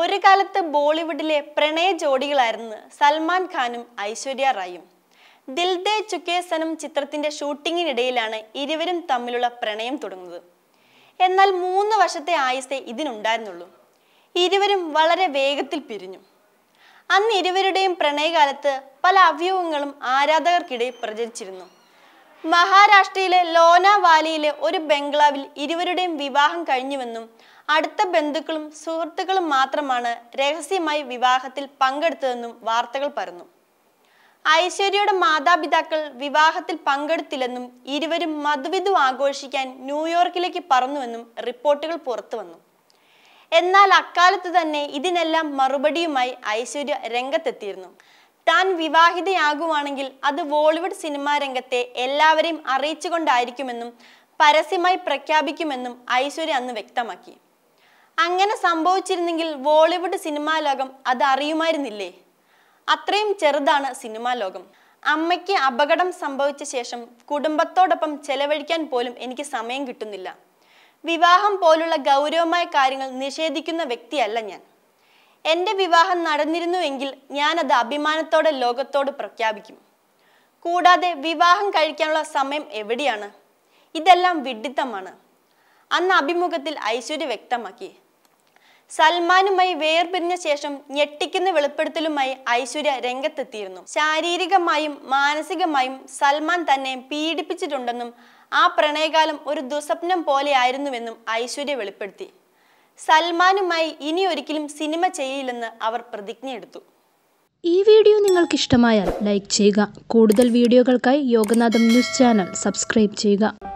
ഒരു കാലത്ത് ബോളിവുഡിലെ പ്രണയ ജോഡികളായിരുന്നു സൽമാൻ ഖാനും ഐശ്വര്യ റായും ദിൽ ദേ ചുക്കേസനും ചിത്രത്തിന്റെ ഷൂട്ടിങ്ങിനിടയിലാണ് ഇരുവരും തമ്മിലുള്ള പ്രണയം തുടങ്ങുന്നത് എന്നാൽ മൂന്ന് വർഷത്തെ ആയുസേ ഇതിനുണ്ടായിരുന്നുള്ളൂ ഇരുവരും വളരെ വേഗത്തിൽ പിരിഞ്ഞു അന്ന് ഇരുവരുടെയും പ്രണയകാലത്ത് പല അവയവങ്ങളും ആരാധകർക്കിടയിൽ പ്രചരിച്ചിരുന്നു മഹാരാഷ്ട്രയിലെ ലോനാവാലിയിലെ ഒരു ബംഗ്ലാവിൽ ഇരുവരുടെയും വിവാഹം കഴിഞ്ഞുവെന്നും അടുത്ത ബന്ധുക്കളും സുഹൃത്തുക്കളും മാത്രമാണ് രഹസ്യമായി വിവാഹത്തിൽ പങ്കെടുത്തതെന്നും വാർത്തകൾ പറഞ്ഞു ഐശ്വര്യയുടെ മാതാപിതാക്കൾ വിവാഹത്തിൽ പങ്കെടുത്തില്ലെന്നും ഇരുവരും മധുവിധു ആഘോഷിക്കാൻ ന്യൂയോർക്കിലേക്ക് പറന്നുവെന്നും റിപ്പോർട്ടുകൾ പുറത്തുവന്നു എന്നാൽ അക്കാലത്ത് തന്നെ ഇതിനെല്ലാം മറുപടിയുമായി ഐശ്വര്യ രംഗത്തെത്തിയിരുന്നു താൻ വിവാഹിതയാകുവാണെങ്കിൽ അത് ബോളിവുഡ് സിനിമാ രംഗത്തെ എല്ലാവരെയും അറിയിച്ചുകൊണ്ടായിരിക്കുമെന്നും പരസ്യമായി പ്രഖ്യാപിക്കുമെന്നും ഐശ്വര്യ അന്ന് വ്യക്തമാക്കി അങ്ങനെ സംഭവിച്ചിരുന്നെങ്കിൽ ബോളിവുഡ് സിനിമാ ലോകം അത് അറിയുമായിരുന്നില്ലേ അത്രയും ചെറുതാണ് സിനിമാ ലോകം അമ്മയ്ക്ക് അപകടം സംഭവിച്ച ശേഷം കുടുംബത്തോടൊപ്പം ചെലവഴിക്കാൻ പോലും എനിക്ക് സമയം കിട്ടുന്നില്ല വിവാഹം പോലുള്ള ഗൗരവമായ കാര്യങ്ങൾ നിഷേധിക്കുന്ന വ്യക്തിയല്ല ഞാൻ എൻ്റെ വിവാഹം നടന്നിരുന്നുവെങ്കിൽ ഞാനത് അഭിമാനത്തോടെ ലോകത്തോട് പ്രഖ്യാപിക്കും കൂടാതെ വിവാഹം കഴിക്കാനുള്ള സമയം എവിടെയാണ് ഇതെല്ലാം വിഡിത്തമാണ് അന്ന് അഭിമുഖത്തിൽ ഐശ്വര്യ വ്യക്തമാക്കി സൽമാനുമായി വേർപിരിഞ്ഞ ശേഷം ഞെട്ടിക്കുന്ന വെളിപ്പെടുത്തലുമായി ഐശ്വര്യ രംഗത്തെത്തിയിരുന്നു ശാരീരികമായും മാനസികമായും സൽമാൻ തന്നെ പീഡിപ്പിച്ചിട്ടുണ്ടെന്നും ആ പ്രണയകാലം ഒരു ദുസ്വപ്നം പോലെയായിരുന്നുവെന്നും ഐശ്വര്യ വെളിപ്പെടുത്തി സൽമാനുമായി ഇനി ഒരിക്കലും സിനിമ ചെയ്യില്ലെന്ന് അവർ പ്രതിജ്ഞയെടുത്തു ഈ വീഡിയോ നിങ്ങൾക്ക് ഇഷ്ടമായാൽ ലൈക്ക് ചെയ്യുക കൂടുതൽ വീഡിയോകൾക്കായി യോഗനാഥം ന്യൂസ് ചാനൽ സബ്സ്ക്രൈബ് ചെയ്യുക